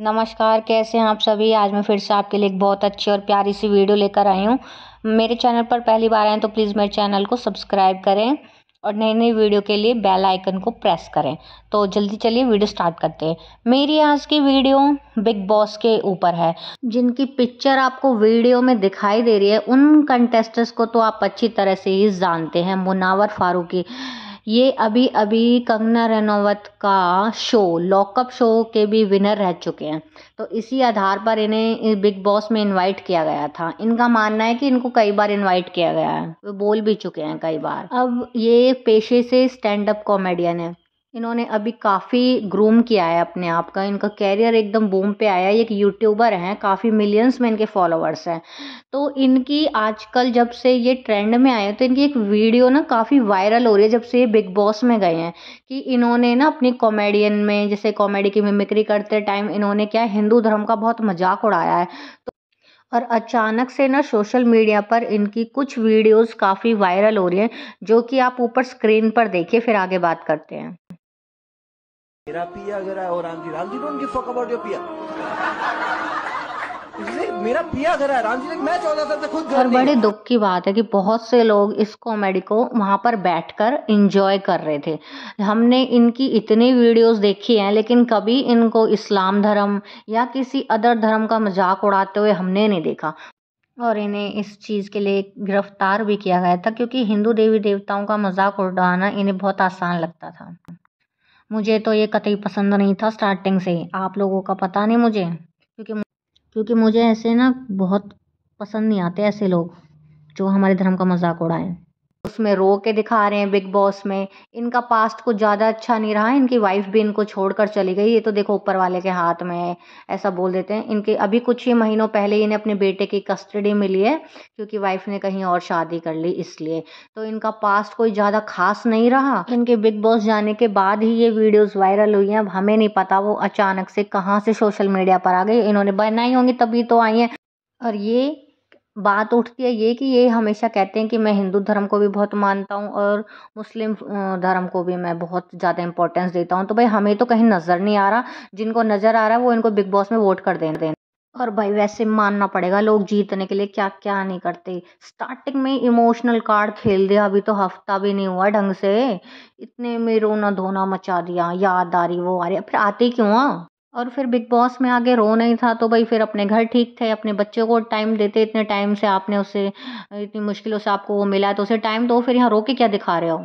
नमस्कार कैसे हैं आप सभी आज मैं फिर से आपके लिए एक बहुत अच्छी और प्यारी सी वीडियो लेकर आई हूँ मेरे चैनल पर पहली बार आए तो प्लीज़ मेरे चैनल को सब्सक्राइब करें और नई नई वीडियो के लिए बेल आइकन को प्रेस करें तो जल्दी चलिए वीडियो स्टार्ट करते हैं मेरी आज की वीडियो बिग बॉस के ऊपर है जिनकी पिक्चर आपको वीडियो में दिखाई दे रही है उन कंटेस्टेंट्स को तो आप अच्छी तरह से ही जानते हैं मुनावर फारूकी ये अभी अभी कंगना रनौत का शो लॉकअप शो के भी विनर रह चुके हैं तो इसी आधार पर इन्हें बिग बॉस में इनवाइट किया गया था इनका मानना है कि इनको कई बार इनवाइट किया गया है वो बोल भी चुके हैं कई बार अब ये पेशे से स्टैंड अप कॉमेडियन है इन्होंने अभी काफ़ी ग्रूम किया है अपने आप का इनका कैरियर एकदम बूम पे आया है एक यूट्यूबर हैं काफ़ी मिलियंस में इनके फॉलोअर्स हैं तो इनकी आजकल जब से ये ट्रेंड में आए तो इनकी एक वीडियो ना काफ़ी वायरल हो रही है जब से ये बिग बॉस में गए हैं कि इन्होंने ना अपनी कॉमेडियन में जैसे कॉमेडी की मिमिक्री करते टाइम इन्होंने क्या हिंदू धर्म का बहुत मजाक उड़ाया है तो और अचानक से ना सोशल मीडिया पर इनकी कुछ वीडियोज़ काफ़ी वायरल हो रही हैं जो कि आप ऊपर स्क्रीन पर देखिए फिर आगे बात करते हैं मेरा पिया घर है और Ramji Ramji don't give fuck about your पिया मेरा पिया घर है रामजी जी मैं चौदह साल से खुद घर बड़े दुख की बात है कि बहुत से लोग इस कॉमेडी को वहां पर बैठकर एंजॉय कर रहे थे हमने इनकी इतनी वीडियोस देखी हैं लेकिन कभी इनको इस्लाम धर्म या किसी अदर धर्म का मजाक उड़ाते हुए हमने नहीं देखा और इन्हें इस चीज़ के लिए गिरफ्तार भी किया गया था क्योंकि हिंदू देवी देवताओं का मजाक उड़ाना इन्हें बहुत आसान लगता था मुझे तो ये कतई पसंद नहीं था स्टार्टिंग से आप लोगों का पता नहीं मुझे क्योंकि क्योंकि मुझे ऐसे ना बहुत पसंद नहीं आते ऐसे लोग जो हमारे धर्म का मजाक उड़ाएं उसमें रो के दिखा रहे हैं बिग बॉस में इनका पास्ट कुछ ज़्यादा अच्छा नहीं रहा इनकी वाइफ भी इनको छोड़कर चली गई ये तो देखो ऊपर वाले के हाथ में है ऐसा बोल देते हैं इनके अभी कुछ ही महीनों पहले इन्हें अपने बेटे की कस्टडी मिली है क्योंकि वाइफ ने कहीं और शादी कर ली इसलिए तो इनका पास्ट कोई ज़्यादा खास नहीं रहा इनके बिग बॉस जाने के बाद ही ये वीडियोज़ वायरल हुई हैं अब हमें नहीं पता वो अचानक से कहाँ से सोशल मीडिया पर आ गई इन्होंने बनाई होंगी तभी तो आई हैं और ये बात उठती है ये कि ये हमेशा कहते हैं कि मैं हिंदू धर्म को भी बहुत मानता हूँ और मुस्लिम धर्म को भी मैं बहुत ज़्यादा इंपॉर्टेंस देता हूँ तो भाई हमें तो कहीं नज़र नहीं आ रहा जिनको नज़र आ रहा है वो इनको बिग बॉस में वोट कर दे दें और भाई वैसे मानना पड़ेगा लोग जीतने के लिए क्या क्या नहीं करते स्टार्टिंग में इमोशनल कार्ड खेल दिया अभी तो हफ्ता भी नहीं हुआ ढंग से इतने में रोना धोना मचा दिया याद आ रही वो आ रही फिर आते क्यों हाँ और फिर बिग बॉस में आगे रो नहीं था तो भाई फिर अपने घर ठीक थे अपने बच्चों को टाइम देते इतने टाइम से आपने उसे इतनी मुश्किलों से आपको वो मिला है तो उसे टाइम दो फिर यहाँ रो के क्या दिखा रहे हो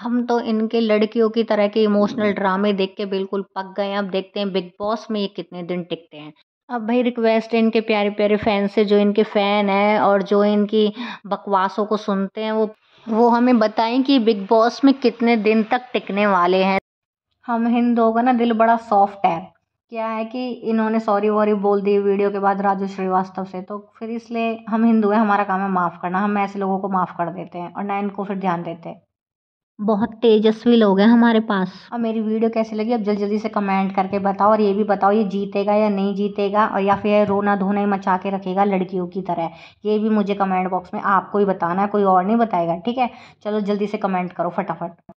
हम तो इनके लड़कियों की तरह के इमोशनल ड्रामे देख के बिल्कुल पक गए अब देखते हैं बिग बॉस में ये कितने दिन टिकते हैं अब भाई रिक्वेस्ट है इनके प्यारे प्यारे फैन से जो इनके फ़ैन हैं और जो इनकी बकवासों को सुनते हैं वो वो हमें बताएं कि बिग बॉस में कितने दिन तक टिकने वाले हैं हम हिंदुओं का ना दिल बड़ा सॉफ्ट है क्या है कि इन्होंने सॉरी वॉरी बोल दी वीडियो के बाद राजू श्रीवास्तव से तो फिर इसलिए हम हिंदू हैं हमारा काम है माफ़ करना हम ऐसे लोगों को माफ़ कर देते हैं और ना इनको फिर ध्यान देते हैं बहुत तेजस्वी लोग हैं हमारे पास अब मेरी वीडियो कैसी लगी अब जल्दी जल्दी से कमेंट करके बताओ और ये भी बताओ ये जीतेगा या नहीं जीतेगा और या फिर रोना धोना ही मचा के रखेगा लड़कियों की तरह ये भी मुझे कमेंट बॉक्स में आपको ही बताना है कोई और नहीं बताएगा ठीक है चलो जल्दी से कमेंट करो फटाफट